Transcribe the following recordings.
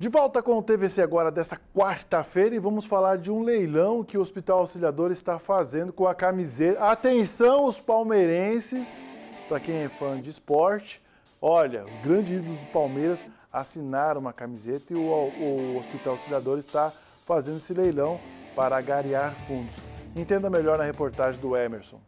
De volta com o TVC agora dessa quarta-feira e vamos falar de um leilão que o Hospital Auxiliador está fazendo com a camiseta. Atenção, os palmeirenses, para quem é fã de esporte. Olha, o grande ídolo do Palmeiras assinaram uma camiseta e o, o Hospital Auxiliador está fazendo esse leilão para agariar fundos. Entenda melhor na reportagem do Emerson.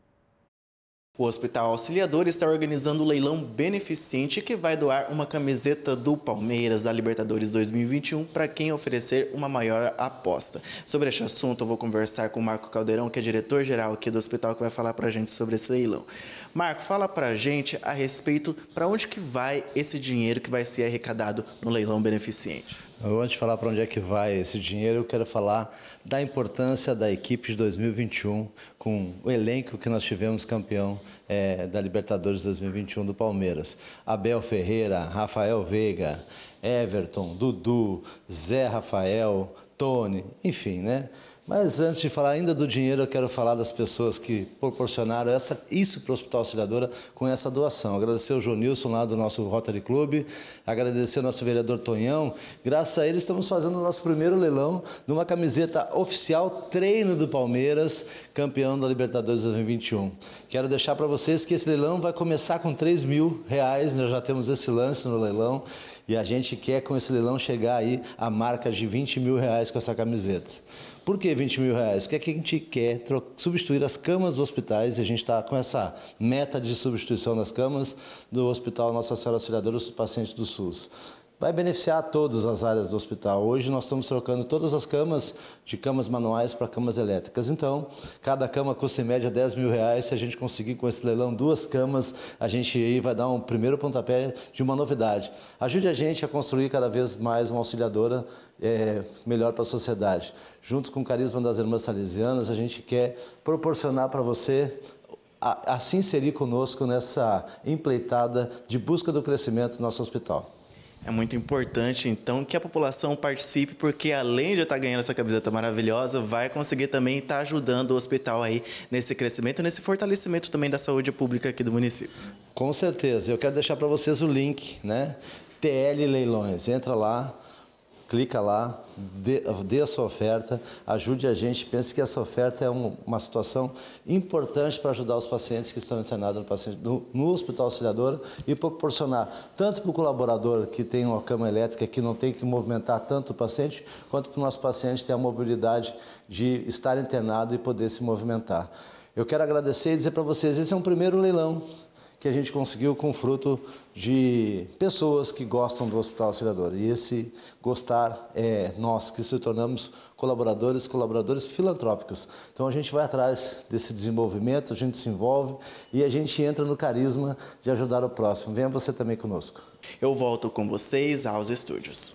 O Hospital Auxiliador está organizando o um leilão beneficente que vai doar uma camiseta do Palmeiras da Libertadores 2021 para quem oferecer uma maior aposta. Sobre este assunto, eu vou conversar com o Marco Caldeirão, que é diretor-geral aqui do hospital, que vai falar para a gente sobre esse leilão. Marco, fala para a gente a respeito para onde que vai esse dinheiro que vai ser arrecadado no leilão beneficente. Antes de falar para onde é que vai esse dinheiro, eu quero falar da importância da equipe de 2021 com o elenco que nós tivemos campeão é, da Libertadores 2021 do Palmeiras. Abel Ferreira, Rafael Veiga, Everton, Dudu, Zé Rafael, Tony, enfim, né? Mas antes de falar ainda do dinheiro, eu quero falar das pessoas que proporcionaram essa, isso para o Hospital Auxiliadora com essa doação. Agradecer ao Nilson lá do nosso Rotary Clube, agradecer ao nosso vereador Tonhão. Graças a ele estamos fazendo o nosso primeiro leilão numa camiseta oficial treino do Palmeiras, campeão da Libertadores 2021. Quero deixar para vocês que esse leilão vai começar com 3 mil reais, nós já temos esse lance no leilão e a gente quer com esse leilão chegar aí a marca de 20 mil reais com essa camiseta. Por que 20 mil reais? Porque é que a gente quer substituir as camas dos hospitais, e a gente está com essa meta de substituição das camas do Hospital Nossa Senhora Auxiliadora dos Pacientes do SUS vai beneficiar todas as áreas do hospital. Hoje nós estamos trocando todas as camas de camas manuais para camas elétricas. Então, cada cama custa em média 10 mil reais. Se a gente conseguir com esse leilão duas camas, a gente aí vai dar um primeiro pontapé de uma novidade. Ajude a gente a construir cada vez mais uma auxiliadora é, melhor para a sociedade. Junto com o carisma das irmãs salesianas, a gente quer proporcionar para você a, a se inserir conosco nessa empleitada de busca do crescimento do nosso hospital. É muito importante, então, que a população participe, porque além de estar ganhando essa camiseta maravilhosa, vai conseguir também estar ajudando o hospital aí nesse crescimento, nesse fortalecimento também da saúde pública aqui do município. Com certeza. Eu quero deixar para vocês o link, né? TL Leilões. Entra lá, clica lá, dê, dê a sua oferta, ajude a gente. Pense que essa oferta é um, uma situação importante para ajudar os pacientes que estão internados no, no, no Hospital Auxiliadora e proporcionar tanto para o colaborador que tem uma cama elétrica que não tem que movimentar tanto o paciente, quanto para o nosso paciente ter a mobilidade de estar internado e poder se movimentar. Eu quero agradecer e dizer para vocês, esse é um primeiro leilão que a gente conseguiu com fruto de pessoas que gostam do Hospital Auxiliador. E esse gostar é nós que se tornamos colaboradores, colaboradores filantrópicos. Então a gente vai atrás desse desenvolvimento, a gente se envolve e a gente entra no carisma de ajudar o próximo. Venha você também conosco. Eu volto com vocês aos estúdios.